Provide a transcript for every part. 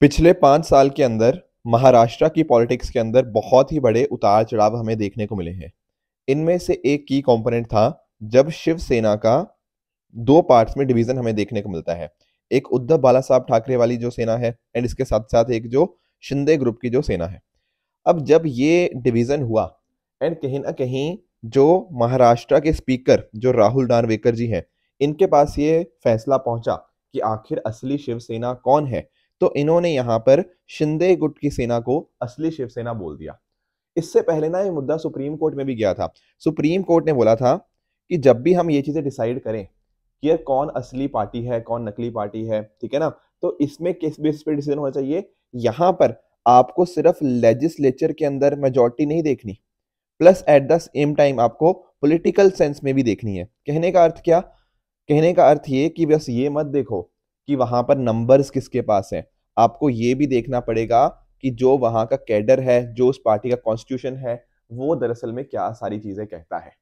पिछले पाँच साल के अंदर महाराष्ट्र की पॉलिटिक्स के अंदर बहुत ही बड़े उतार चढ़ाव हमें देखने को मिले हैं इनमें से एक की कंपोनेंट था जब शिवसेना का दो पार्ट्स में डिवीजन हमें देखने को मिलता है एक उद्धव बाला साहब ठाकरे वाली जो सेना है एंड इसके साथ साथ एक जो शिंदे ग्रुप की जो सेना है अब जब ये डिवीजन हुआ एंड कहीं ना कहीं जो महाराष्ट्र के स्पीकर जो राहुल दानवेकर जी हैं इनके पास ये फैसला पहुंचा कि आखिर असली शिवसेना कौन है तो इन्होंने यहां पर शिंदे गुट की सेना को असली शिवसेना बोल दिया इससे पहले ना ये मुद्दा सुप्रीम कोर्ट में भी गया था सुप्रीम कोर्ट ने बोला था कि जब भी हम ये चीज़ें डिसाइड करें कि कौन असली पार्टी है कौन नकली पार्टी है ठीक है ना तो इसमें किस बेस पे डिसीजन होना चाहिए यहां पर आपको सिर्फ लेजिस्लेचर के अंदर मेजोरिटी नहीं देखनी plus at the same time आपको पॉलिटिकल सेंस में भी देखनी है कहने का अर्थ क्या कहने का अर्थ ये कि बस ये मत देखो कि वहां पर नंबर्स किसके पास हैं आपको ये भी देखना पड़ेगा कि जो वहां का कैडर है जो उस पार्टी का कॉन्स्टिट्यूशन है वो दरअसल में क्या सारी चीज़ें कहता है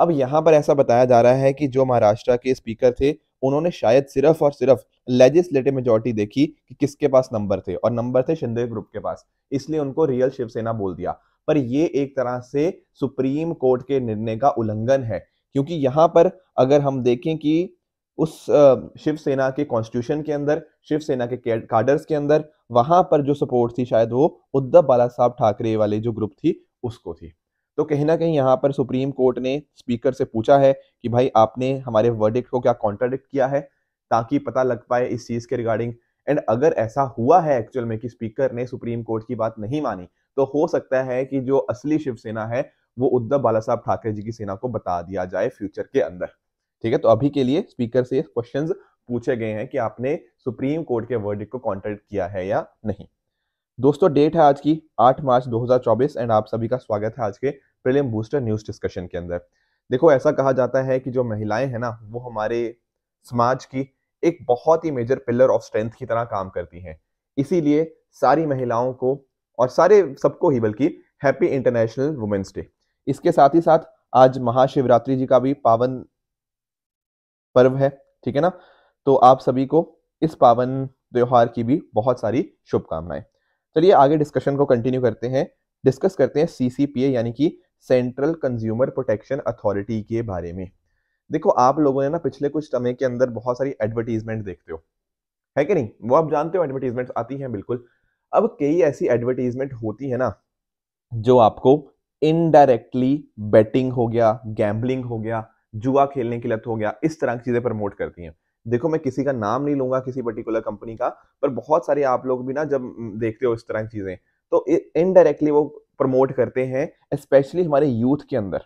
अब यहाँ पर ऐसा बताया जा रहा है कि जो महाराष्ट्र के स्पीकर थे उन्होंने शायद सिर्फ और सिर्फ लेजिस्लेटिव मेजोरिटी देखी कि किसके पास नंबर थे और नंबर थे शिंदे ग्रुप के पास इसलिए उनको रियल शिवसेना बोल दिया पर ये एक तरह से सुप्रीम कोर्ट के निर्णय का उल्लंघन है क्योंकि यहाँ पर अगर हम देखें कि उस शिवसेना के कॉन्स्टिट्यूशन के अंदर शिवसेना के कार्डर्स के अंदर वहां पर जो सपोर्ट थी शायद वो उद्धव बाला साहब ठाकरे वाले जो ग्रुप थी उसको थी तो कहीं ना कहीं यहाँ पर सुप्रीम कोर्ट ने स्पीकर से पूछा है कि भाई आपने हमारे वर्डिक्ट को क्या कॉन्ट्राडिक्ट किया है ताकि पता लग पाए इस चीज़ के रिगार्डिंग एंड अगर ऐसा हुआ है एक्चुअल में कि स्पीकर ने सुप्रीम कोर्ट की बात नहीं मानी तो हो सकता है कि जो असली शिवसेना है वो उद्धव बाला साहब ठाकरे जी की सेना को बता दिया जाए फ्यूचर के अंदर ठीक है तो अभी के लिए स्पीकर से क्वेश्चन पूछे गए हैं कि आपने सुप्रीम कोर्ट के वर्डिक को कॉन्टेक्ट किया है या नहीं दोस्तों डेट है आज की 8 मार्च 2024 एंड आप सभी का स्वागत है आज के प्रीलिम बूस्टर न्यूज डिस्कशन के अंदर देखो ऐसा कहा जाता है कि जो महिलाएं हैं ना वो हमारे समाज की एक बहुत ही मेजर पिलर ऑफ स्ट्रेंथ की तरह काम करती हैं इसीलिए सारी महिलाओं को और सारे सबको ही बल्कि हैप्पी इंटरनेशनल वुमेंस डे इसके साथ ही साथ आज महाशिवरात्रि जी का भी पावन पर्व है ठीक है ना तो आप सभी को इस पावन त्यौहार की भी बहुत सारी शुभकामनाएं चलिए आगे डिस्कशन को कंटिन्यू करते हैं डिस्कस करते हैं सीसीपीए यानी कि सेंट्रल कंज्यूमर प्रोटेक्शन अथॉरिटी के बारे में देखो आप लोगों ने ना पिछले कुछ समय के अंदर बहुत सारी एडवर्टीजमेंट देखते हो है कि नहीं वो आप जानते हो एडवर्टीजमेंट आती हैं बिल्कुल अब कई ऐसी एडवर्टीजमेंट होती है ना जो आपको इनडायरेक्टली बेटिंग हो गया गैम्बलिंग हो गया जुआ खेलने की लत हो गया इस तरह की चीज़ें प्रमोट करती हैं देखो मैं किसी का नाम नहीं लूंगा किसी पर्टिकुलर कंपनी का पर बहुत सारे आप लोग भी ना जब देखते हो इस तरह की चीज़ें तो इनडायरेक्टली वो प्रमोट करते हैं स्पेशली हमारे यूथ के अंदर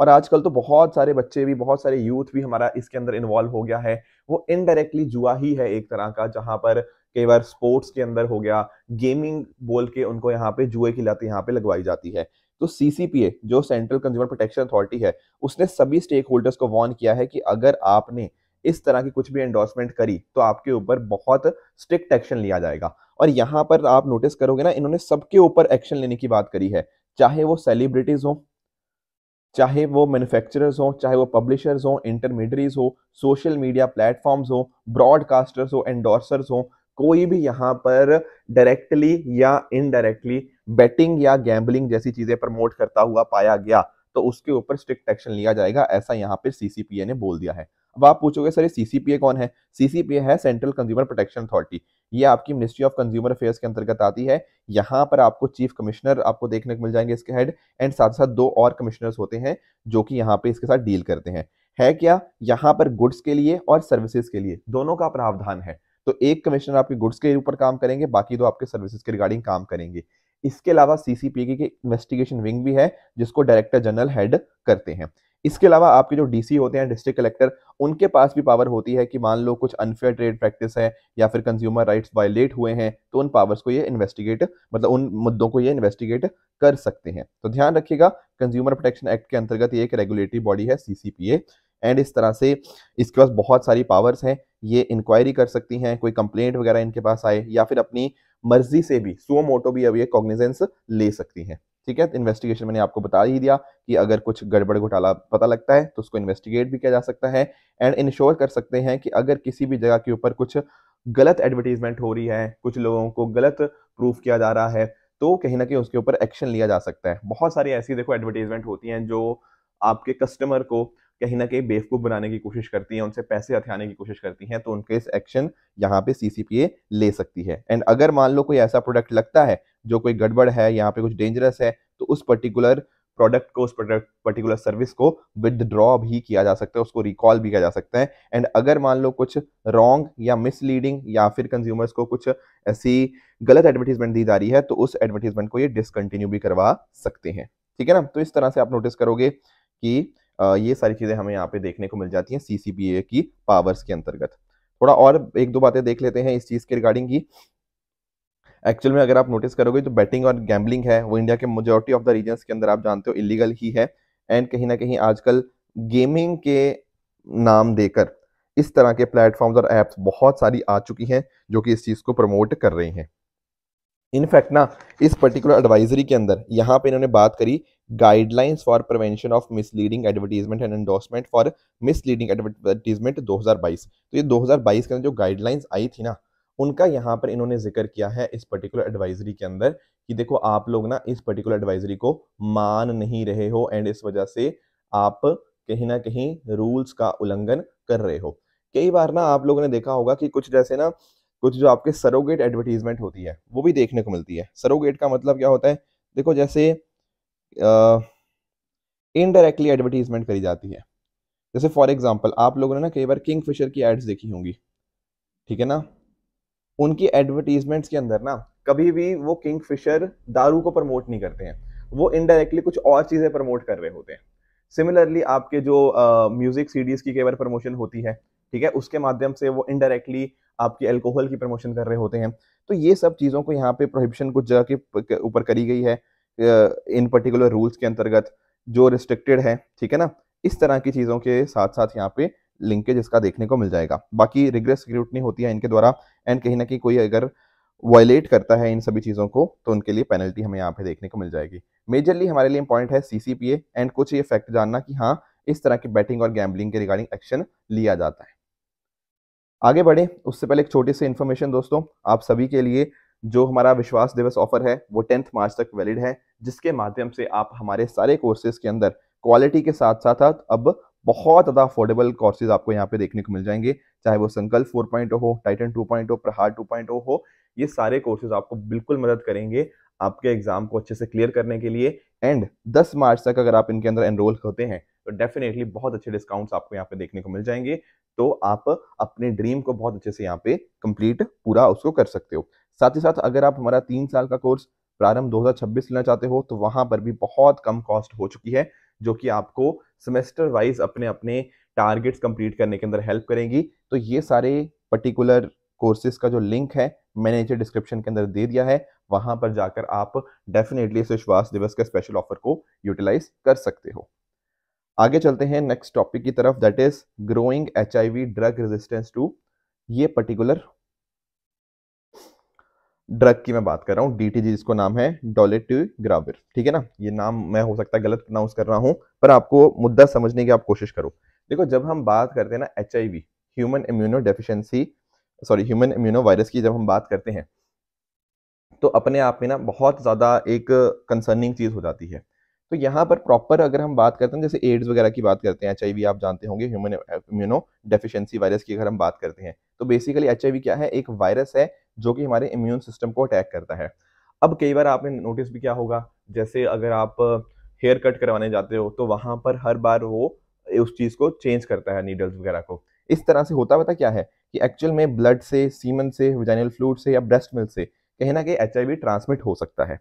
और आजकल तो बहुत सारे बच्चे भी बहुत सारे यूथ भी हमारा इसके अंदर इन्वॉल्व हो गया है वो इनडायरेक्टली जुआ ही है एक तरह का जहाँ पर कई बार स्पोर्ट्स के अंदर हो गया गेमिंग बोल के उनको यहाँ पे जुए की लत यहाँ पे लगवाई जाती है तो सीसीपीए जो सेंट्रल कंज्यूमर प्रोटेक्शन अथॉरिटी है उसने सभी स्टेक होल्डर्स को वॉर्न किया है कि अगर आपने इस तरह की कुछ भी एंडोर्समेंट करी तो आपके ऊपर बहुत स्ट्रिक्ट एक्शन लिया जाएगा और यहाँ पर आप नोटिस करोगे ना इन्होंने सबके ऊपर एक्शन लेने की बात करी है चाहे वो सेलिब्रिटीज हो चाहे वो मैन्युफैक्चरर्स हो चाहे वो पब्लिशर्स हो इंटरमीडियरीज हो सोशल मीडिया प्लेटफॉर्म्स हो ब्रॉडकास्टर्स हो एंडोर्सर्स हो कोई भी यहाँ पर डायरेक्टली या इनडायरेक्टली बेटिंग या गैम्बलिंग जैसी चीजें प्रमोट करता हुआ पाया गया तो उसके ऊपर स्ट्रिक्ट एक्शन लिया जाएगा ऐसा यहाँ पे सीसीपीए ने बोल दिया है अब आप पूछोगे सर सीसीपीए कौन है सीसीपीए है सेंट्रल कंज्यूमर प्रोटेक्शन अथॉरिटी ये आपकी मिनिस्ट्री ऑफ कंज्यूमर अफेयर्स के अंतर्गत आती है यहाँ पर आपको चीफ कमिश्नर आपको देखने को मिल जाएंगे इसके हेड एंड साथ साथ दो और कमिश्नर्स होते हैं जो कि यहाँ पे इसके साथ डील करते हैं है क्या यहाँ पर गुड्स के लिए और सर्विसेज के लिए दोनों का प्रावधान है तो एक कमिश्नर आपके गुड्स के ऊपर काम करेंगे बाकी दो आपके सर्विसेज के रिगार्डिंग काम करेंगे इसके अलावा सीसीपीके की इन्वेस्टिगेशन विंग भी है जिसको डायरेक्टर जनरल हेड करते हैं इसके अलावा आपके जो डीसी होते हैं डिस्ट्रिक्ट कलेक्टर उनके पास भी पावर होती है कि मान लो कुछ अनफेयर ट्रेड प्रैक्टिस है या फिर कंज्यूमर राइट्स वायलेट हुए हैं तो उन पावर्स को ये इन्वेस्टिगेट मतलब उन मुद्दों को ये इन्वेस्टिगेट कर सकते हैं तो ध्यान रखिएगा कंज्यूमर प्रोटेक्शन एक्ट के अंतर्गत ये एक रेगुलेटरी बॉडी है सीसीपीए एंड इस तरह से इसके पास बहुत सारी पावर्स हैं ये इंक्वायरी कर सकती हैं कोई कंप्लेंट वगैरह इनके पास आए या फिर अपनी मर्जी से भी सुओ मोटो भी अब ये कॉग्निजेंस ले सकती है ठीक है तो इन्वेस्टिगेशन मैंने आपको बता ही दिया कि अगर कुछ गड़बड़ घोटाला पता लगता है तो उसको इन्वेस्टिगेट भी किया जा सकता है एंड इंश्योर कर सकते हैं कि अगर किसी भी जगह के ऊपर कुछ गलत एडवर्टीजमेंट हो रही है कुछ लोगों को गलत प्रूफ किया जा रहा है तो कहीं ना कहीं उसके ऊपर एक्शन लिया जा सकता है बहुत सारी ऐसी देखो एडवर्टीजमेंट होती हैं जो आपके कस्टमर को कहीं ना कहीं बेवकूफ़ बनाने की कोशिश करती हैं उनसे पैसे हथियाने की कोशिश करती हैं तो उनके इस एक्शन यहाँ पे सीसीपीए ले सकती है एंड अगर मान लो कोई ऐसा प्रोडक्ट लगता है जो कोई गड़बड़ है यहाँ पे कुछ डेंजरस है तो उस पर्टिकुलर प्रोडक्ट को उस प्रोडक्ट पर्टिकुलर सर्विस को विदड्रॉ भी किया जा सकता है उसको रिकॉल भी किया जा सकता है एंड अगर मान लो कुछ रॉन्ग या मिसलीडिंग या फिर कंज्यूमर्स को कुछ ऐसी गलत एडवर्टीजमेंट दी जा रही है तो उस एडवर्टीजमेंट को ये डिसकंटिन्यू भी करवा सकते हैं ठीक है ना तो इस तरह से आप नोटिस करोगे कि ये सारी चीज़ें हमें यहाँ पे देखने को मिल जाती हैं सी की पावर्स के अंतर्गत थोड़ा और एक दो बातें देख लेते हैं इस चीज़ के रिगार्डिंग की एक्चुअल में अगर आप नोटिस करोगे तो बैटिंग और गैम्बलिंग है वो इंडिया के मेजोरिटी ऑफ द रीजन्स के अंदर आप जानते हो इलीगल ही है एंड कहीं ना कहीं आजकल गेमिंग के नाम देकर इस तरह के प्लेटफॉर्म्स और ऐप्स बहुत सारी आ चुकी हैं जो कि इस चीज़ को प्रमोट कर रही हैं इनफैक्ट ना इस पर्टिकुलर एडवाइजरी के अंदर यहाँ पे इन्होंने बात करी guidelines for prevention of misleading advertisement and endorsement for misleading advertisement 2022 तो ये 2022 के अंदर जो गाइडलाइंस आई थी ना उनका यहाँ पर इन्होंने जिक्र किया है इस पर्टिकुलर एडवाइजरी के अंदर कि देखो आप लोग ना इस पर्टिकुलर एडवाइजरी को मान नहीं रहे हो एंड इस वजह से आप कहीं ना कहीं रूल्स का उल्लंघन कर रहे हो कई बार ना आप लोगों ने देखा होगा कि कुछ जैसे ना कुछ जो आपके सरोगेट एडवर्टीजमेंट होती है वो भी देखने को मिलती है सरोगेट का मतलब क्या होता है देखो जैसे इनडायरेक्टली एडवर्टीजमेंट करी जाती है जैसे फॉर एग्जाम्पल आप लोगों ने ना कई बार किंग फिशर की एड्स देखी होंगी ठीक है ना उनकी एडवर्टीजमेंट्स के अंदर ना कभी भी वो किंग फिशर दारू को प्रमोट नहीं करते हैं वो इनडायरेक्टली कुछ और चीज़ें प्रमोट कर रहे होते हैं सिमिलरली आपके जो म्यूज़िक सीडीज़ की कई बार प्रमोशन होती है ठीक है उसके माध्यम से वो इनडायरेक्टली आपकी अल्कोहल की प्रमोशन कर रहे होते हैं तो ये सब चीज़ों को यहाँ पे प्रोहिबिशन कुछ जगह के ऊपर करी गई है इन पर्टिकुलर रूल्स के अंतर्गत जो रिस्ट्रिक्टेड है ठीक है ना इस तरह की चीज़ों के साथ साथ यहाँ पे लिंकेज इसका देखने को मिल जाएगा बाकी रिग्रेस रिक्रूटनी होती है इनके द्वारा एंड कहीं ना कहीं कोई अगर वायलेट करता है इन सभी चीज़ों को तो उनके लिए पेनल्टी हमें यहाँ पे देखने को मिल जाएगी मेजरली हमारे लिए इंपॉर्टेंट है सी एंड कुछ ये फैक्ट जानना कि हाँ इस तरह की बैटिंग और गैम्बलिंग के रिगार्डिंग एक्शन लिया जाता है आगे बढ़े उससे पहले एक छोटी सी इन्फॉर्मेशन दोस्तों आप सभी के लिए जो हमारा विश्वास दिवस ऑफर है वो टेंथ मार्च तक वैलिड है जिसके माध्यम से आप हमारे सारे कोर्सेज के अंदर क्वालिटी के साथ साथ अब बहुत ज़्यादा अफोर्डेबल कोर्सेज आपको यहाँ पे देखने को मिल जाएंगे चाहे वो संकल्प फोर पॉइंट oh हो टाइटन टू पॉइंट हो प्रहार टू पॉइंट oh हो ये सारे कोर्सेज आपको बिल्कुल मदद करेंगे आपके एग्जाम को अच्छे से क्लियर करने के लिए एंड 10 मार्च तक अगर आप इनके अंदर एनरोल होते हैं तो डेफिनेटली बहुत अच्छे डिस्काउंट्स आपको यहाँ पे देखने को मिल जाएंगे तो आप अपने ड्रीम को बहुत अच्छे से यहाँ पे कंप्लीट पूरा उसको कर सकते हो साथ ही साथ अगर आप हमारा तीन साल का कोर्स प्रारंभ 2026 लेना चाहते हो तो वहां पर भी बहुत कम कॉस्ट हो चुकी है जो कि आपको सेमेस्टर वाइज अपने अपने टारगेट्स कंप्लीट करने के अंदर हेल्प करेंगी तो ये सारे पर्टिकुलर कोर्सेज का जो लिंक है मैंने नीचे डिस्क्रिप्शन के अंदर दे दिया है वहां पर जाकर आप डेफिनेटली इस विश्वास दिवस के स्पेशल ऑफर को यूटिलाइज कर सकते हो आगे चलते हैं नेक्स्ट टॉपिक की तरफ that is growing H drug resistance to ये पर्टिकुलर ड्रग की मैं बात कर रहा हूँ डी जिसको नाम है ग्राविर ठीक है ना ये नाम मैं हो सकता है गलत प्रोनाउंस कर रहा हूँ पर आपको मुद्दा समझने की आप कोशिश करो देखो जब हम बात करते हैं ना H I V human immunodeficiency sorry human immuno virus की जब हम बात करते हैं तो अपने आप में ना बहुत ज़्यादा एक कंसर्निंग चीज़ हो जाती है तो यहाँ पर प्रॉपर अगर हम बात करते हैं जैसे एड्स वगैरह की बात करते हैं एच आप जानते होंगे ह्यूमन इम्यूनो डेफिशिएंसी वायरस की अगर हम बात करते हैं तो बेसिकली एच क्या है एक वायरस है जो कि हमारे इम्यून सिस्टम को अटैक करता है अब कई बार आपने नोटिस भी क्या होगा जैसे अगर आप हेयर कट करवाने जाते हो तो वहाँ पर हर बार वो उस चीज़ को चेंज करता है नीडल्स वगैरह को इस तरह से होता पता क्या है कि एक्चुअल में ब्लड से सीमन से विजाइनल फ्लूड से या ब्रेस्ट मिल्क से कहीं ना कहीं एच ट्रांसमिट हो सकता है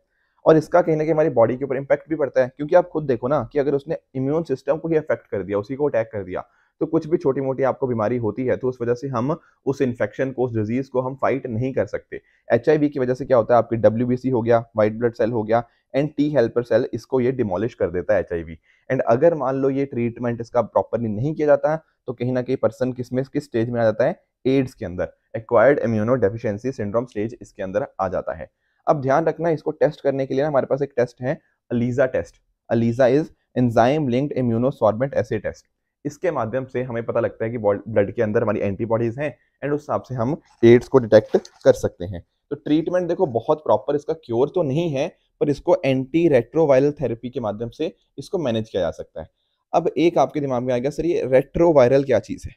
और इसका कहीं ना कहीं हमारी बॉडी के ऊपर इम्पैक्ट भी पड़ता है क्योंकि आप खुद देखो ना कि अगर उसने इम्यून सिस्टम को ही अफेक्ट कर दिया उसी को अटैक कर दिया तो कुछ भी छोटी मोटी आपको बीमारी होती है तो उस वजह से हम उस इन्फेक्शन को उस डिजीज को हम फाइट नहीं कर सकते एच की वजह से क्या होता है आपकी डब्ल्यू हो गया व्हाइट ब्लड सेल हो गया एंड टी हेल्पर सेल इसको ये डिमोलिश कर देता है एच एंड अगर मान लो ये ट्रीटमेंट इसका प्रॉपरली नहीं किया जाता है तो कहीं ना कहीं पर्सन किस में किस स्टेज में आ जाता है एड्स के अंदर acquired immunodeficiency syndrome stage इसके अंदर आ जाता है अब ध्यान रखना इसको टेस्ट करने के लिए हमारे पास एक टेस्ट है ELISA test ELISA is enzyme linked immunosorbent ऐसे टेस्ट इसके माध्यम से हमें पता लगता है कि ब्लड के अंदर हमारी एंटीबॉडीज हैं एंड उस हिसाब से हम एड्स को डिटेक्ट कर सकते हैं तो ट्रीटमेंट देखो बहुत प्रॉपर इसका क्योर तो नहीं है पर इसको एंटी रेट्रोवायरल थेरेपी के माध्यम से इसको मैनेज किया जा सकता है अब एक आपके दिमाग में आएगा सर ये रेट्रोवायरल क्या चीज़ है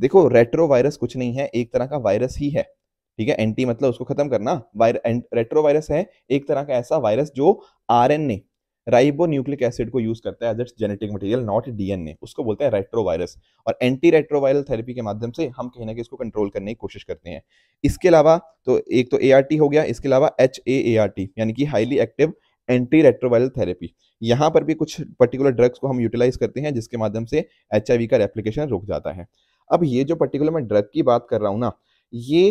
देखो रेट्रोवायरस कुछ नहीं है एक तरह का वायरस ही है ठीक है एंटी मतलब उसको खत्म करना रेट्रो वायरस है एक तरह का ऐसा वायरस जो ए राइबो न्यूक्लिक एसिड को यूज करता है as its genetic material not DNA उसको बोलते हैं रेट्रोवायरस और एंटी रेट्रोवायरल थेरेपी के माध्यम से हम कहीं ना कहीं इसको कंट्रोल करने की कोशिश करते हैं इसके अलावा तो एक तो ए हो गया इसके अलावा H A A R T यानी कि highly active antiretroviral therapy यहाँ पर भी कुछ पर्टिकुलर ड्रग्स को हम यूटिलाइज करते हैं जिसके माध्यम से एच का रेप्लीकेशन रुक जाता है अब ये जो पर्टिकुलर मैं ड्रग की बात कर रहा हूँ ना ये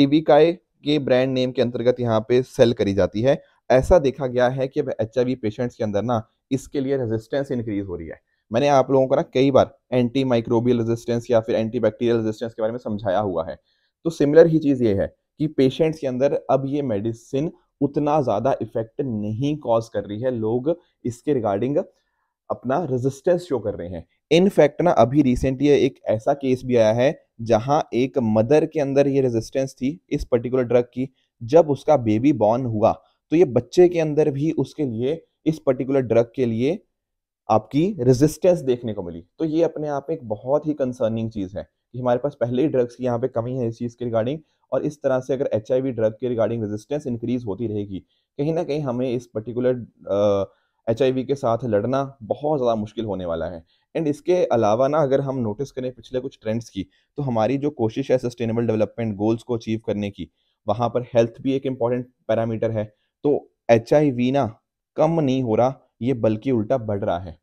टीबीकाई के ब्रांड नेम के अंतर्गत यहाँ पे सेल करी जाती है ऐसा देखा गया है कि अब एच पेशेंट्स के अंदर ना इसके लिए रेजिस्टेंस इंक्रीज हो रही है मैंने आप लोगों को ना कई बार एंटी माइक्रोबियल रेजिस्टेंस या फिर एंटी बैक्टीरियल रेजिस्टेंस के बारे में समझाया हुआ है तो सिमिलर ही चीज़ ये है कि पेशेंट्स के अंदर अब ये मेडिसिन उतना ज़्यादा इफेक्ट नहीं कॉज कर रही है लोग इसके रिगार्डिंग अपना रेजिस्टेंस शो कर रहे हैं इनफैक्ट ना अभी रिसेंटली एक ऐसा केस भी आया है जहां एक मदर के अंदर ये रेजिस्टेंस थी इस पर्टिकुलर ड्रग की जब उसका बेबी बॉर्न हुआ तो ये बच्चे के अंदर भी उसके लिए इस पर्टिकुलर ड्रग के लिए आपकी रेजिस्टेंस देखने को मिली तो ये अपने आप में एक बहुत ही कंसर्निंग चीज़ है कि हमारे पास पहले ही ड्रग्स की यहाँ पे कमी है इस चीज़ के रिगार्डिंग और इस तरह से अगर एच ड्रग के रिगार्डिंग रेजिस्टेंस इंक्रीज होती रहेगी कहीं ना कहीं हमें इस पर्टिकुलर एच के साथ लड़ना बहुत ज़्यादा मुश्किल होने वाला है एंड इसके अलावा ना अगर हम नोटिस करें पिछले कुछ ट्रेंड्स की तो हमारी जो कोशिश है सस्टेनेबल डेवलपमेंट गोल्स को अचीव करने की वहाँ पर हेल्थ भी एक इम्पॉर्टेंट पैरामीटर है तो एच ना कम नहीं हो रहा ये बल्कि उल्टा बढ़ रहा है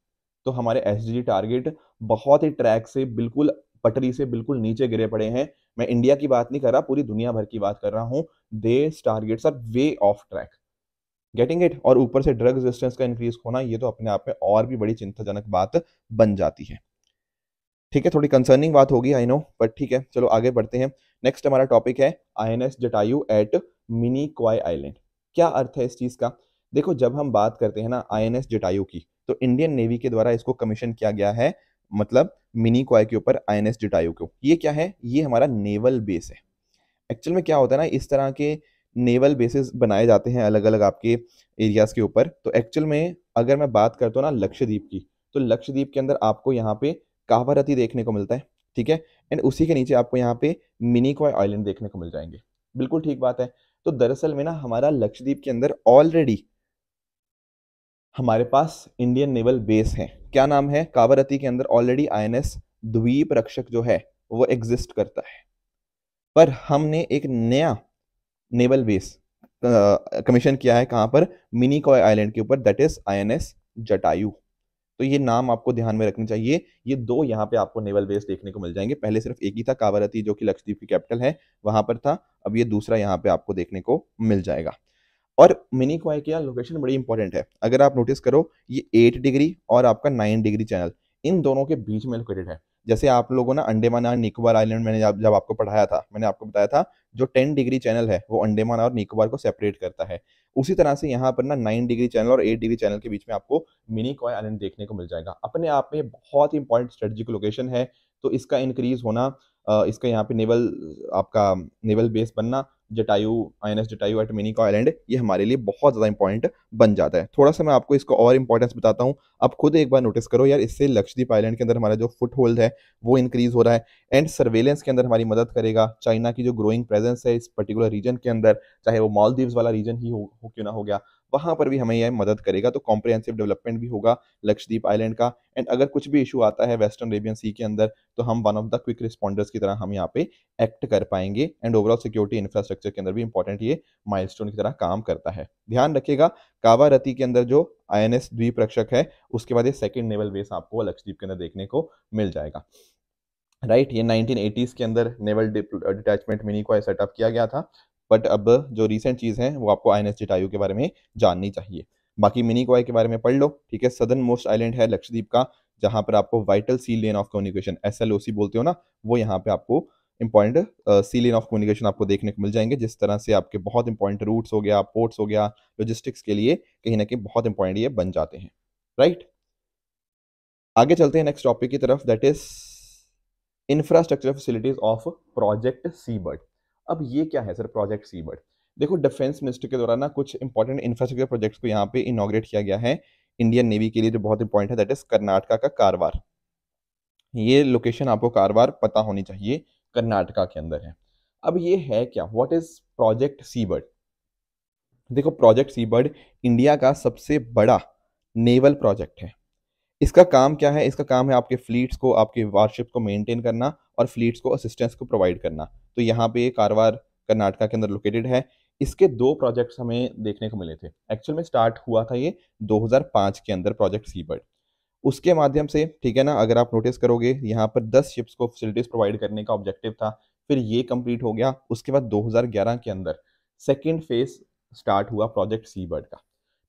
तो हमारे एस टारगेट बहुत ही ट्रैक से बिल्कुल पटरी से बिल्कुल नीचे गिरे पड़े हैं मैं इंडिया की बात नहीं कर रहा पूरी दुनिया भर की बात कर रहा हूँ they targets are way off track getting it और ऊपर से ड्रग रेजिस्टेंस का इंक्रीज होना ये तो अपने आप में और भी बड़ी चिंताजनक बात बन जाती है ठीक है थोड़ी कंसर्निंग बात होगी आई नो बट ठीक है चलो आगे बढ़ते हैं नेक्स्ट हमारा टॉपिक है I Jatayu at Minicoy island क्या अर्थ है इस चीज़ का देखो जब हम बात करते हैं ना आई जटायु की तो इंडियन नेवी के द्वारा इसको कमीशन किया गया है मतलब मिनी क्वाय के ऊपर आई एन एस जटायु को ये क्या है ये हमारा नेवल बेस है एक्चुअल में क्या होता है ना इस तरह के नेवल बेसिस बनाए जाते हैं अलग अलग आपके एरियाज़ के ऊपर तो एक्चुअल में अगर मैं बात करता हूँ ना लक्षद्वीप की तो लक्षद्वीप के अंदर आपको यहाँ पे कावारती देखने को मिलता है ठीक है एंड उसी के नीचे आपको यहाँ पे मिनी कॉय आइलैंड देखने को मिल जाएंगे बिल्कुल ठीक बात है तो दरअसल में ना हमारा लक्षद्वीप के अंदर ऑलरेडी हमारे पास इंडियन नेवल बेस है क्या नाम है कावरती के अंदर ऑलरेडी आई द्वीप रक्षक जो है वो एग्जिस्ट करता है पर हमने एक नया नेवल बेस कमीशन किया है कहाँ पर मिनी कॉय आइलैंड के ऊपर दैट इज आईएनएस जटायु तो ये नाम आपको ध्यान में रखना चाहिए ये दो यहाँ पे आपको नेवल बेस देखने को मिल जाएंगे पहले सिर्फ एक ही था कावरती जो कि लक्षद्वीप की कैपिटल है वहां पर था अब ये दूसरा यहाँ पे आपको देखने को मिल जाएगा और मिनी क्वाय की लोकेशन बड़ी इंपॉर्टेंट है अगर आप नोटिस करो ये एट डिग्री और आपका नाइन डिग्री चैनल इन दोनों के बीच में लोकेटेड है जैसे आप लोगों ना अंडेमान और निकोबार आइलैंड मैंने जब, जब आपको पढ़ाया था मैंने आपको बताया था जो टेन डिग्री चैनल है वो अंडेमान और निकोबार को सेपरेट करता है उसी तरह से यहाँ पर ना नाइन डिग्री चैनल और एट डिग्री चैनल के बीच में आपको मिनी कॉय आइलैंड देखने को मिल जाएगा अपने आप में बहुत ही इंपॉर्टेंट स्ट्रेटेजिक लोकेशन है तो इसका इंक्रीज होना इसका यहाँ पे नेवल आपका नेवल बेस बनना Jatayu I Jatayu at Minicoy island ये हमारे लिए बहुत ज़्यादा इंपॉर्टेंट बन जाता है थोड़ा सा मैं आपको इसको और इंपॉर्टेंस बताता हूँ आप खुद एक बार नोटिस करो यार इससे लक्षद्वीप आइलैंड के अंदर हमारा जो फुट होल्ड है वो इंक्रीज़ हो रहा है एंड सर्वेलेंस के अंदर हमारी मदद करेगा चाइना की जो ग्रोइंग प्रेजेंस है इस पर्टिकुलर रीजन के अंदर चाहे वो मालदीव्स वाला रीजन ही हो, हो क्यों ना हो गया वहाँ पर भी हमें यह मदद करेगा तो कॉम्प्रिहेंसिव डेवलपमेंट भी होगा लक्षद्वीप आइलैंड का एंड अगर कुछ भी इशू आता है वेस्टर्न अरेबियन सी के अंदर तो हम one of the quick responders की तरह हम यहाँ पे एक्ट कर पाएंगे एंड ओवरऑल सिक्योरिटी इंफ्रास्ट्रक्चर के अंदर भी इंपॉर्टेंट ये माइल की तरह काम करता है ध्यान रखिएगा कावारती के अंदर जो आईएनएस द्वीप रक्षक है उसके बाद ये सेकेंड नेवल बेस आपको लक्षद्वीप के अंदर देखने को मिल जाएगा राइट right, ये 1980s के अंदर naval detachment Minicoy set up किया गया था बट अब जो रिसेंट चीज़ है वो आपको आई एन एस के बारे में जाननी चाहिए बाकी मिनी क्वाई के बारे में पढ़ लो ठीक है सदर्न मोस्ट आइलैंड है लक्षद्वीप का जहाँ पर आपको vital sea lane of communications बोलते हो ना वो यहाँ पे आपको important sea lane of communication आपको देखने को मिल जाएंगे जिस तरह से आपके बहुत इंपॉर्टेंट रूट्स हो गया पोर्ट्स हो गया लॉजिस्टिक्स के लिए कहीं ना कहीं बहुत इंपॉर्टेंट ये बन जाते हैं राइट right? आगे चलते हैं नेक्स्ट टॉपिक की तरफ that is infrastructure facilities of project seabird अब ये क्या है सर प्रोजेक्ट सी बर्ड देखो डिफेंस मिनिस्टर के द्वारा ना कुछ इंपॉर्टेंट इंफ्रास्ट्रक्चर प्रोजेक्ट्स को यहाँ पे इनोग्रेट किया गया है इंडियन नेवी के लिए जो बहुत इंपॉर्टेंट है दैट इज कर्नाटका का कारवार ये लोकेशन आपको कारवार पता होनी चाहिए कर्नाटका के अंदर है अब ये है क्या what is project seabird देखो प्रोजेक्ट सी बर्ड इंडिया का सबसे बड़ा नेवल प्रोजेक्ट है इसका काम क्या है इसका काम है आपके फ्लीट्स को आपके वारशिप को मेंटेन करना और फ्लीट्स को असिस्टेंस को प्रोवाइड करना तो यहाँ पे कारवार कर्नाटका के अंदर लोकेटेड है इसके दो प्रोजेक्ट्स हमें देखने को मिले थे एक्चुअल में स्टार्ट हुआ था ये 2005 के अंदर प्रोजेक्ट सीबर्ड उसके माध्यम से ठीक है ना अगर आप नोटिस करोगे यहाँ पर 10 शिप्स को फैसिलिटीज प्रोवाइड करने का ऑब्जेक्टिव था फिर ये कंप्लीट हो गया उसके बाद 2011 के अंदर सेकेंड फेज स्टार्ट हुआ प्रोजेक्ट सीबर्ड का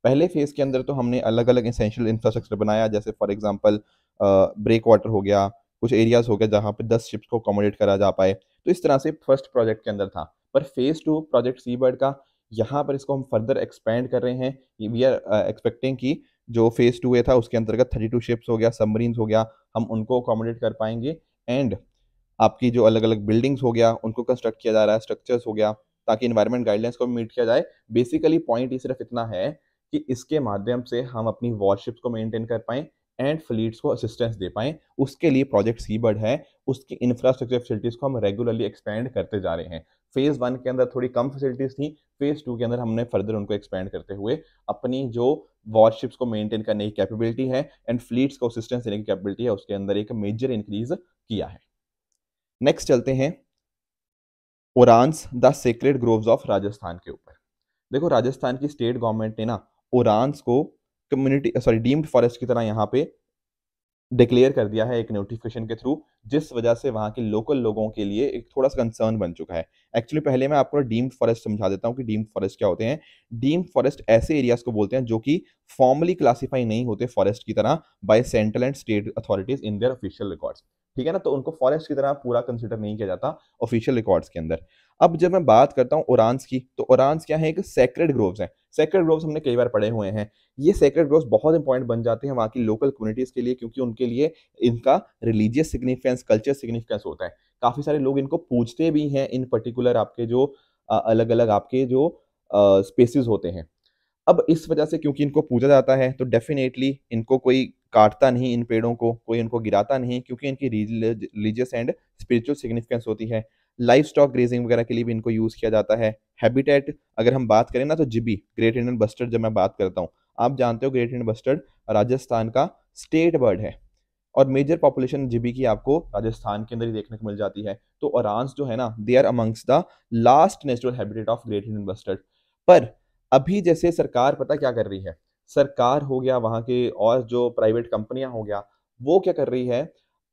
पहले फेज़ के अंदर तो हमने अलग अलग इसेंशियल इंफ्रास्ट्रक्चर बनाया जैसे फॉर एग्जाम्पल ब्रेक वाटर हो गया कुछ एरियाज़ हो गया जहाँ पर दस शिप्स को अकोमोडेट करा जा पाए तो इस तरह से फर्स्ट प्रोजेक्ट के अंदर था पर phase two project seabird का यहाँ पर इसको हम फर्दर एक्सपेंड कर रहे हैं वी आर एक्सपेक्टिंग कि जो फेज़ टू ए था उसके अंतर्गत थर्टी टू शिप्स हो गया सबमरीन हो गया हम उनको अकोमोडेट कर पाएंगे एंड आपकी जो अलग अलग बिल्डिंग्स हो गया उनको कंस्ट्रक्ट किया जा रहा है स्ट्रक्चर्स हो गया ताकि इन्वायरमेंट गाइडलाइंस को मीट किया जाए बेसिकली पॉइंट ही सिर्फ इतना है कि इसके माध्यम से हम अपनी वॉरशिप्स को मेंटेन कर पाएं एंड फ्लीट्स को असिस्टेंस दे पाएँ उसके लिए प्रोजेक्ट बर्ड है उसकी इंफ्रास्ट्रक्चर फैसिलिटीज़ को हम रेगुलरली एक्सपेंड करते जा रहे हैं फेज़ वन के अंदर थोड़ी कम फैसिलिटीज़ थी फेज़ टू के अंदर हमने फर्दर उनको एक्सपेंड करते हुए अपनी जो वॉरशिप्स को मेंटेन करने की कैपेबिलिटी है एंड फ्लीट्स को असिस्टेंस देने की कैपेबिलिटी है उसके अंदर एक मेजर इंक्रीज किया है नेक्स्ट चलते हैं orans the sacred groves of Rajasthan के ऊपर देखो राजस्थान की स्टेट गवर्नमेंट ने ना ओरानस को कम्युनिटी सॉरी डीम्ड फॉरेस्ट की तरह यहाँ पे डिक्लेयर कर दिया है एक नोटिफिकेशन के थ्रू जिस वजह से वहाँ के लोकल लोगों के लिए एक थोड़ा सा कंसर्न बन चुका है एक्चुअली पहले मैं आपको डीम्ड फॉरेस्ट समझा देता हूँ कि डीम्ड फॉरेस्ट क्या होते हैं डीम्ड फॉरेस्ट ऐसे एरियाज को बोलते हैं जो कि फॉर्मली क्लासीफाई नहीं होते फॉरेस्ट की तरह by central and state authorities in their official records ठीक है ना तो उनको फॉरेस्ट की तरह पूरा कंसिडर नहीं किया जाता ऑफिशियल रिकॉर्ड्स के अंदर अब जब मैं बात करता हूँ ओरानस की तो ओरानस क्या है एक सेक्रेड ग्रोव्स हैं सेक्रेड ग्रोव्स हमने कई बार पढ़े हुए हैं ये सेक्रेड ग्रोव्स बहुत इंपॉर्टेंट बन जाते हैं वहाँ की लोकल कम्युनिटीज़ के लिए क्योंकि उनके लिए इनका रिलीजियस सिग्निफिकेंस कल्चर सिग्निफिकेंस होता है काफ़ी सारे लोग इनको पूछते भी हैं इन पर्टिकुलर आपके जो अलग अलग आपके जो स्पेसिस होते हैं अब इस वजह से क्योंकि इनको पूजा जाता है तो डेफिनेटली इनको कोई काटता नहीं इन पेड़ों को कोई इनको गिराता नहीं क्योंकि इनकी रिलीजियस एंड स्पिरिचुअल सिग्निफिकेंस होती है लाइफ स्टॉक ग्रेजिंग वगैरह के लिए भी इनको यूज़ किया जाता है हैबिटेट अगर हम बात करें ना तो जिबी ग्रेट इंडियन बस्टर्ड जब मैं बात करता हूँ आप जानते हो ग्रेट इंडियन बस्टर्ड राजस्थान का स्टेट बर्ड है और मेजर पॉपुलेशन जिबी की आपको राजस्थान के अंदर ही देखने को मिल जाती है तो ओरानस जो है ना they are amongst the last natural habitat of great Indian bustard पर अभी जैसे सरकार पता क्या कर रही है सरकार हो गया वहाँ के और जो प्राइवेट कंपनियाँ हो गया वो क्या कर रही है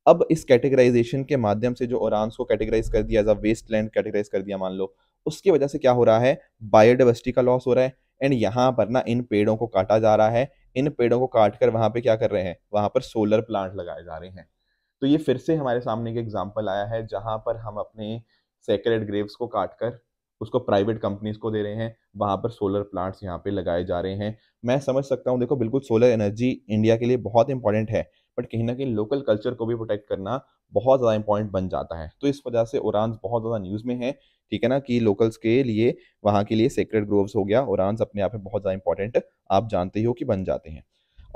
अब इस कैटेगराइजेशन के माध्यम से जो ओरान्स को कैटेगराइज कर दिया as a wasteland categorize कर दिया मान लो उसकी वजह से क्या हो रहा है बायोडाइवर्सिटी का लॉस हो रहा है एंड यहाँ पर ना इन पेड़ों को काटा जा रहा है इन पेड़ों को काट कर वहाँ पर क्या कर रहे हैं वहाँ पर सोलर प्लांट लगाए जा रहे हैं तो ये फिर से हमारे सामने एक एग्जाम्पल आया है जहाँ पर हम अपने सेक्रेड ग्रेव्स को काट कर उसको प्राइवेट कंपनीज को दे रहे हैं वहाँ पर सोलर प्लांट्स यहाँ पे लगाए जा रहे हैं मैं समझ सकता हूँ देखो बिल्कुल सोलर एनर्जी इंडिया के लिए बहुत इंपॉर्टेंट है बट कहीं ना कहीं लोकल कल्चर को भी प्रोटेक्ट करना बहुत ज़्यादा इंपॉर्टेंट बन जाता है तो इस वजह से ओरान्स बहुत ज़्यादा न्यूज़ में है ठीक है ना कि लोकल्स के लिए वहाँ के लिए सेक्रेड ग्रोव्स हो गया ओरान्स अपने आप में बहुत ज़्यादा इंपॉर्टेंट आप जानते ही हो कि बन जाते हैं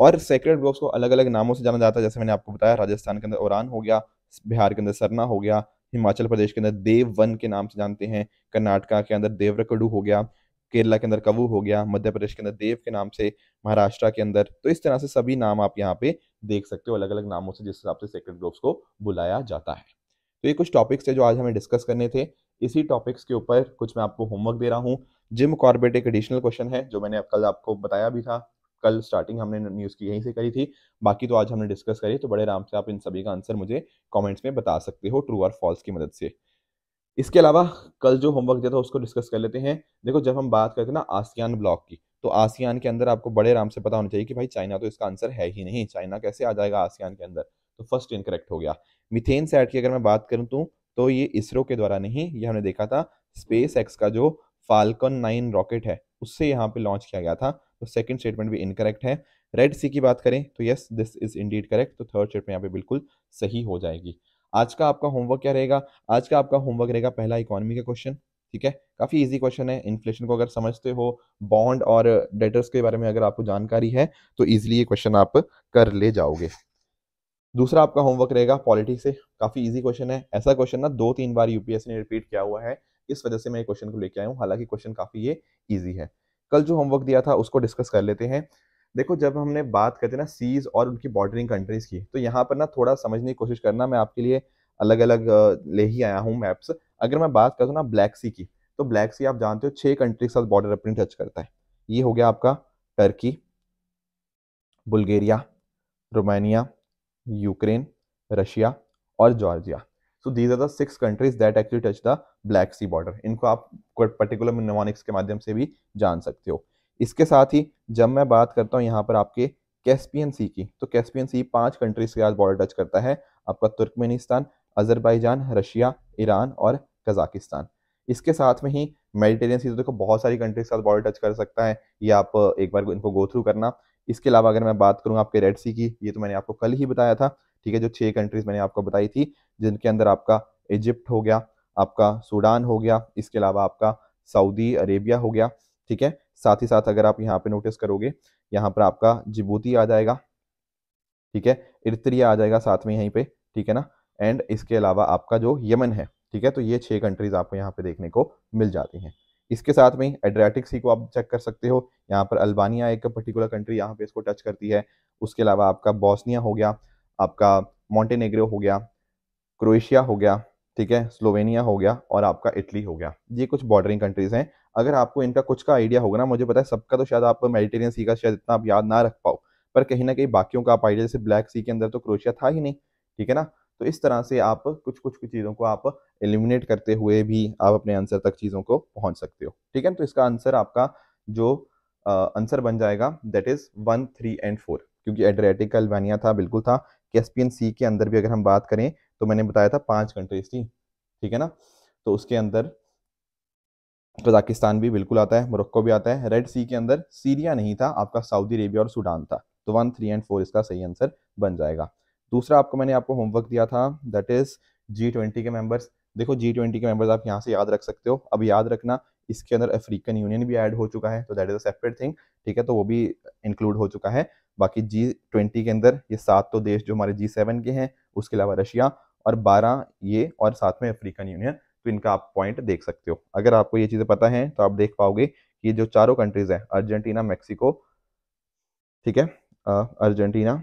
और सेक्रेड ग्रोव्स को अलग अलग नामों से जाना जाता है जैसे मैंने आपको बताया राजस्थान के अंदर उरान हो गया बिहार के अंदर सरना हो गया हिमाचल प्रदेश के अंदर देव वन के नाम से जानते हैं कर्नाटका के अंदर देवरकडू हो गया केरला के अंदर कवू हो गया मध्य प्रदेश के अंदर देव के नाम से महाराष्ट्र के अंदर तो इस तरह से सभी नाम आप यहाँ पे देख सकते हो अलग अलग नामों से जिस हिसाब से सेक्रेट ग्रुप्स को बुलाया जाता है तो ये कुछ टॉपिक्स थे जो आज हमें डिस्कस करने थे इसी टॉपिक्स के ऊपर कुछ मैं आपको होमवर्क दे रहा हूँ जिम कॉर्बेट एक एडिशनल क्वेश्चन है जो मैंने कल आपको बताया भी था कल स्टार्टिंग हमने न्यूज़ की यहीं से करी थी बाकी तो आज हमने डिस्कस करी तो बड़े आराम से आप इन सभी का आंसर मुझे कमेंट्स में बता सकते हो ट्रू और फॉल्स की मदद से इसके अलावा कल जो होमवर्क दिया था उसको डिस्कस कर लेते हैं देखो जब हम बात करते हैं ना आसियान ब्लॉक की तो आसियान के अंदर आपको बड़े आराम से पता होना चाहिए कि भाई चाइना तो इसका आंसर है ही नहीं चाइना कैसे आ जाएगा आसियान के अंदर तो फर्स्ट इनकरेक्ट हो गया मिथेन सेट की अगर मैं बात करूँ तो तो ये इसरो के द्वारा नहीं ये हमने देखा था स्पेस एक्स का जो फाल्कन नाइन रॉकेट है उससे यहाँ पे लॉन्च किया गया था तो सेकंड स्टेटमेंट भी इनकरेक्ट है रेड सी की बात करें तो yes this is indeed correct तो थर्ड स्टेटमेंट यहाँ पे बिल्कुल सही हो जाएगी आज का आपका होमवर्क क्या रहेगा आज का आपका होमवर्क रहेगा पहला इकोनॉमी का क्वेश्चन ठीक है काफ़ी इजी क्वेश्चन है इन्फ्लेशन को अगर समझते हो बॉन्ड और डेटर्स के बारे में अगर आपको जानकारी है तो ईजिली ये क्वेश्चन आप कर ले जाओगे दूसरा आपका होमवर्क रहेगा पॉलिटिक्स से काफ़ी इजी क्वेश्चन है ऐसा क्वेश्चन ना दो तीन बार यूपीएससी ने रिपीट किया हुआ है इस वजह से मैं क्वेश्चन को लेके आया हूँ हालांकि क्वेश्चन काफ़ी ये ईजी है कल जो होमवर्क दिया था उसको डिस्कस कर लेते हैं देखो जब हमने बात करते हैं ना सीज और उनकी बॉर्डरिंग कंट्रीज की तो यहाँ पर ना थोड़ा समझने की कोशिश करना मैं आपके लिए अलग अलग ले ही आया हूँ मैप्स अगर मैं बात करता हूँ ना ब्लैक सी की तो ब्लैक सी आप जानते हो छह कंट्री के साथ बॉर्डर अपनी टच करता है ये हो गया आपका Turkey Bulgaria Romania Ukraine Russia और Georgia so these are the six countries that actually touch the Black Sea border इनको आप पर्टिकुलर निमोनिक्स के माध्यम से भी जान सकते हो इसके साथ ही जब मैं बात करता हूँ यहाँ पर आपके कैस्पियन सी की तो कैस्पियन सी पांच कंट्रीज के साथ बॉर्डर टच करता है आपका तुर्कमेनिस्तान अजरबैजान रशिया ईरान और कजाकिस्तान इसके साथ में ही मेडिटेरियन सी तो देखो बहुत सारी कंट्रीज के साथ बॉर्डर टच कर सकता है ये आप एक बार इनको गो थ्रू करना इसके अलावा अगर मैं बात करूँ आपके रेड सी की ये तो मैंने आपको कल ही बताया था ठीक है जो छः कंट्रीज मैंने आपको बताई थी जिनके अंदर आपका इजिप्ट हो गया आपका सूडान हो गया इसके अलावा आपका सऊदी अरेबिया हो गया ठीक है साथ ही साथ अगर आप यहाँ पे नोटिस करोगे यहाँ पर आपका जिबूती आ जाएगा ठीक है इरतरिया आ जाएगा साथ में यहीं पे ठीक है ना एंड इसके अलावा आपका जो यमन है ठीक है तो ये छः कंट्रीज आपको यहाँ पे देखने को मिल जाती हैं इसके साथ में एड्रियाटिक सी को आप चेक कर सकते हो यहाँ पर अल्बानिया एक पर्टिकुलर कंट्री यहाँ पे इसको टच करती है उसके अलावा आपका बॉस्निया हो गया आपका मॉन्टेनेग्रो हो गया क्रोएशिया हो गया ठीक है स्लोवेनिया हो गया और आपका इटली हो गया ये कुछ बॉर्डरिंग कंट्रीज हैं अगर आपको इनका कुछ का आइडिया होगा ना मुझे पता है सबका तो शायद आप मेडिटेरियन सी का शायद इतना आप याद ना रख पाओ पर कहीं ना कहीं बाकियों का आप आइडिया जैसे ब्लैक सी के अंदर तो क्रोशिया था ही नहीं ठीक है ना तो इस तरह से आप कुछ कुछ कुछ चीज़ों को आप एलिमिनेट करते हुए भी आप अपने आंसर तक चीज़ों को पहुंच सकते हो ठीक है तो इसका आंसर आपका जो आंसर बन जाएगा that is one three and four क्योंकि एड्रेटिक अल्बानिया था बिल्कुल था कैस्पियन सी के अंदर भी अगर हम बात करें तो मैंने बताया था पांच कंट्रीज थी ठीक है ना तो उसके अंदर कजाकिस्तान भी बिल्कुल आता है मोरक्को भी आता है रेड सी के अंदर सीरिया नहीं था आपका सऊदी अरेबिया और सूडान था तो वन थ्री एंड फोर इसका सही आंसर बन जाएगा दूसरा आपको मैंने आपको होमवर्क दिया था दैट इज़ जी ट्वेंटी के मेंबर्स देखो जी ट्वेंटी के मेंबर्स आप यहाँ से याद रख सकते हो अब याद रखना इसके अंदर अफ्रीकन यूनियन भी ऐड हो चुका है तो that is a separate thing ठीक है तो वो भी इंक्लूड हो चुका है बाकी जी ट्वेंटी के अंदर ये सात तो देश जो हमारे जी सेवन के हैं उसके अलावा रशिया और बारह ये और साथ में अफ्रीकन यूनियन तो इनका आप पॉइंट देख सकते हो अगर आपको ये चीज़ें पता है तो आप देख पाओगे कि जो चारों कंट्रीज़ है अर्जेंटीना मैक्सिको ठीक है अर्जेंटीना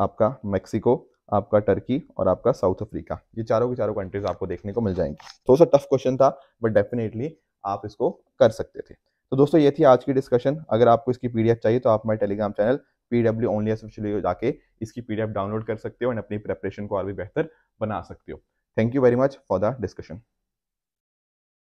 आपका मैक्सिको आपका टर्की और आपका साउथ अफ्रीका ये चारों की चारों कंट्रीज आपको देखने को मिल जाएंगी थोड़ा सा टफ क्वेश्चन था बट डेफिनेटली आप इसको कर सकते थे तो दोस्तों ये थी आज की डिस्कशन अगर आपको इसकी पीडीएफ चाहिए तो आप हमारे टेलीग्राम चैनल पीडब्ल्यू ओनली एसोशियल जाके इसकी पीडीएफ डाउनलोड कर सकते हो एंड अपनी प्रेपरेशन को और भी बेहतर बना सकते हो thank you very much for the discussion